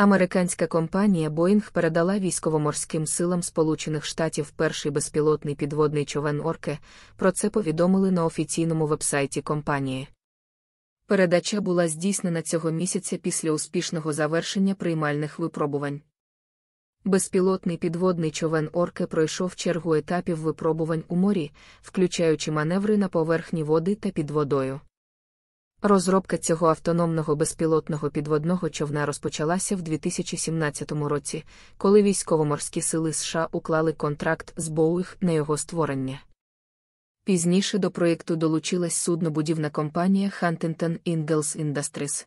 Американська компанія Boeing передала військово-морським силам Сполучених Штатів перший безпілотний підводний човен Орке. Про це повідомили на офіційному вебсайті компанії. Передача була здійснена цього місяця після успішного завершення приймальних випробувань. Безпілотний підводний човен Орке пройшов чергу етапів випробувань у морі, включаючи маневри на поверхні води та під водою. Розробка цього автономного безпілотного підводного човна розпочалася в 2017 році, коли військово-морські сили США уклали контракт з Боуих на його створення. Пізніше до проєкту долучилась суднобудівна компанія Huntington Ingalls Industries.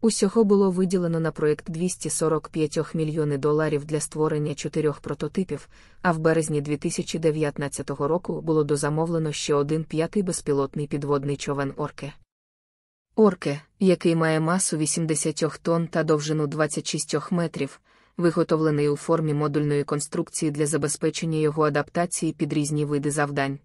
Усього було виділено на проєкт 245 мільйони доларів для створення чотирьох прототипів, а в березні 2019 року було дозамовлено ще один п'ятий безпілотний підводний човен Орке. Орке, який має масу 80 тонн та довжину 26 метрів, виготовлений у формі модульної конструкції для забезпечення його адаптації під різні види завдань.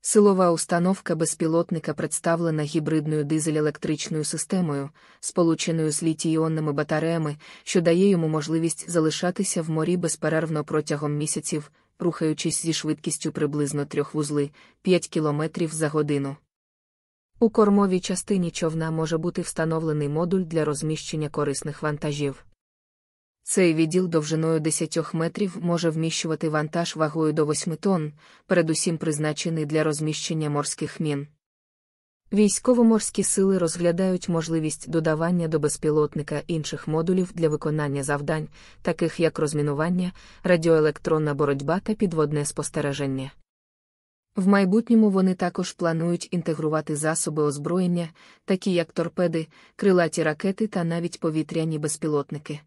Силова установка безпілотника представлена гібридною дизель-електричною системою, сполученою з літійонними батареями, що дає йому можливість залишатися в морі безперервно протягом місяців, рухаючись зі швидкістю приблизно трьох вузли 5 км за годину. У кормовій частині човна може бути встановлений модуль для розміщення корисних вантажів. Цей відділ довжиною 10 метрів може вміщувати вантаж вагою до 8 тонн, передусім призначений для розміщення морських мін. Військово-морські сили розглядають можливість додавання до безпілотника інших модулів для виконання завдань, таких як розмінування, радіоелектронна боротьба та підводне спостереження. В майбутньому вони також планують інтегрувати засоби озброєння, такі як торпеди, крилаті ракети та навіть повітряні безпілотники.